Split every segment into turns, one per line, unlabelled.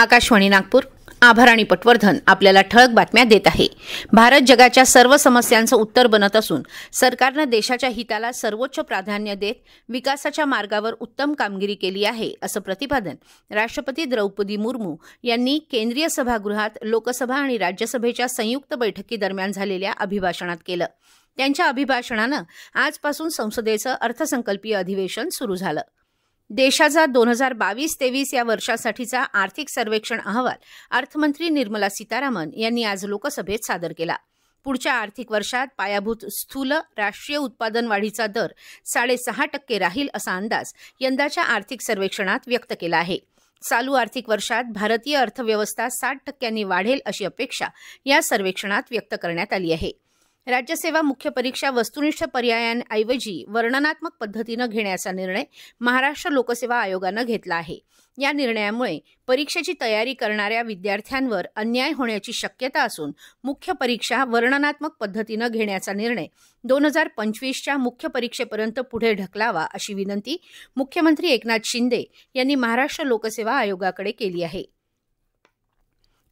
आकाशवाणी नागपूर आणि पटवर्धन आपल्याला ठळक बातम्या देत आहे भारत जगाच्या सर्व समस्यांचं उत्तर बनत असून सरकारनं देशाच्या हिताला सर्वोच्च प्राधान्य देत विकासाच्या मार्गावर उत्तम कामगिरी केली आहे असं प्रतिपादन राष्ट्रपती द्रौपदी मुर्मू यांनी केंद्रीय सभागृहात लोकसभा आणि राज्यसभेच्या संयुक्त बैठकीदरम्यान झालेल्या अभिभाषणात केलं त्यांच्या अभिभाषणानं आजपासून संसदेचं अर्थसंकल्पीय अधिवेशन सुरू झालं देशाचा दोन हजार बावीस तेवीस या वर्षासाठीचा आर्थिक सर्वेक्षण अहवाल अर्थमंत्री निर्मला सीतारामन यांनी आज लोकसभेत सादर केला पुढच्या आर्थिक वर्षात पायाभूत स्थूल राष्ट्रीय उत्पादन वाढीचा दर साडेसहा टक्के राहील असा अंदाज यंदाच्या आर्थिक सर्वेक्षणात व्यक्त केला आहे चालू आर्थिक वर्षात भारतीय अर्थव्यवस्था साठ टक्क्यांनी वाढेल अशी अपेक्षा या सर्वेक्षणात व्यक्त करण्यात आली आहे राज्यसेवा मुख्य परीक्षा वस्तुनिष्ठ पर्यायांऐवजी वर्णनात्मक पद्धतीनं घेण्याचा निर्णय महाराष्ट्र लोकसेवा आयोगानं घेतला आहे या निर्णयामुळे परीक्षेची तयारी करणाऱ्या विद्यार्थ्यांवर अन्याय होण्याची शक्यता असून मुख्य परीक्षा वर्णनात्मक पद्धतीनं घेण्याचा निर्णय दोन हजार पंचवीसच्या मुख्य परीक्षेपर्यंत पुढे ढकलावा अशी विनंती मुख्यमंत्री एकनाथ शिंदे यांनी महाराष्ट्र लोकसेवा आयोगाकडे केली आहे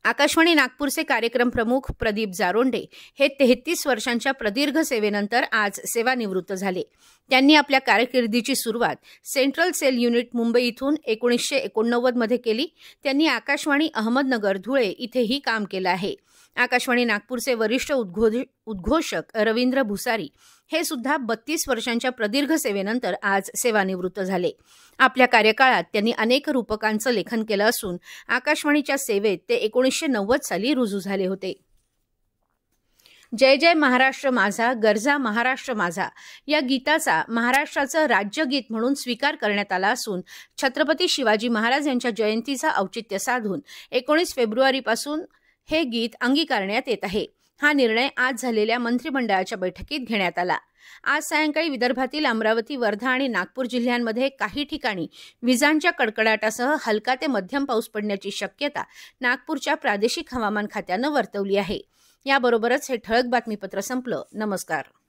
आकाशवाणी नागपूरचे कार्यक्रम प्रमुख प्रदीप जारोंडे हे तेहतीस वर्षांच्या प्रदीर्घ सेवेनंतर आज सेवानिवृत्त झाले त्यांनी आपल्या कारकिर्दीची सुरुवात सेंट्रल सेल युनिट मुंबई इथून एकोणीसशे एकोणनव्वदमध्ये केली त्यांनी आकाशवाणी अहमदनगर धुळे इथेही काम केलं आहे आकाशवाणी नागपूरचे वरिष्ठ उद्घोष उद्घोषक रवींद्र भुसारी हे सुद्धा बत्तीस वर्षांच्या प्रदीर्घ सेवेनंतर आज सेवानिवृत्त झाले आपल्या कार्यकाळात त्यांनी अनेक रूपकांचं लेखन केलं असून आकाशवाणीच्या सेवेत ते एकोणीसशे नव्वद साली रुजू झाले होते जय जय महाराष्ट्र माझा गरजा महाराष्ट्र माझा या गीताचा महाराष्ट्राचं राज्यगीत म्हणून स्वीकार करण्यात आला असून छत्रपती शिवाजी महाराज यांच्या जयंतीचं औचित्य साधून एकोणीस फेब्रुवारीपासून हे गीत अंगीकारण्यात येत आहे हा निर्णय आज झालेल्या मंत्रिमंडळाच्या बैठकीत घेण्यात आला आज सायंकाळी विदर्भातील अमरावती वर्धा आणि नागपूर जिल्ह्यांमध्ये काही ठिकाणी विजांच्या कडकडाटासह हलका ते मध्यम पाऊस पडण्याची शक्यता नागपूरच्या प्रादेशिक हवामान खात्यानं वर्तवली आहे याबरोबरच हे ठळक बातमीपत्र संपलं नमस्कार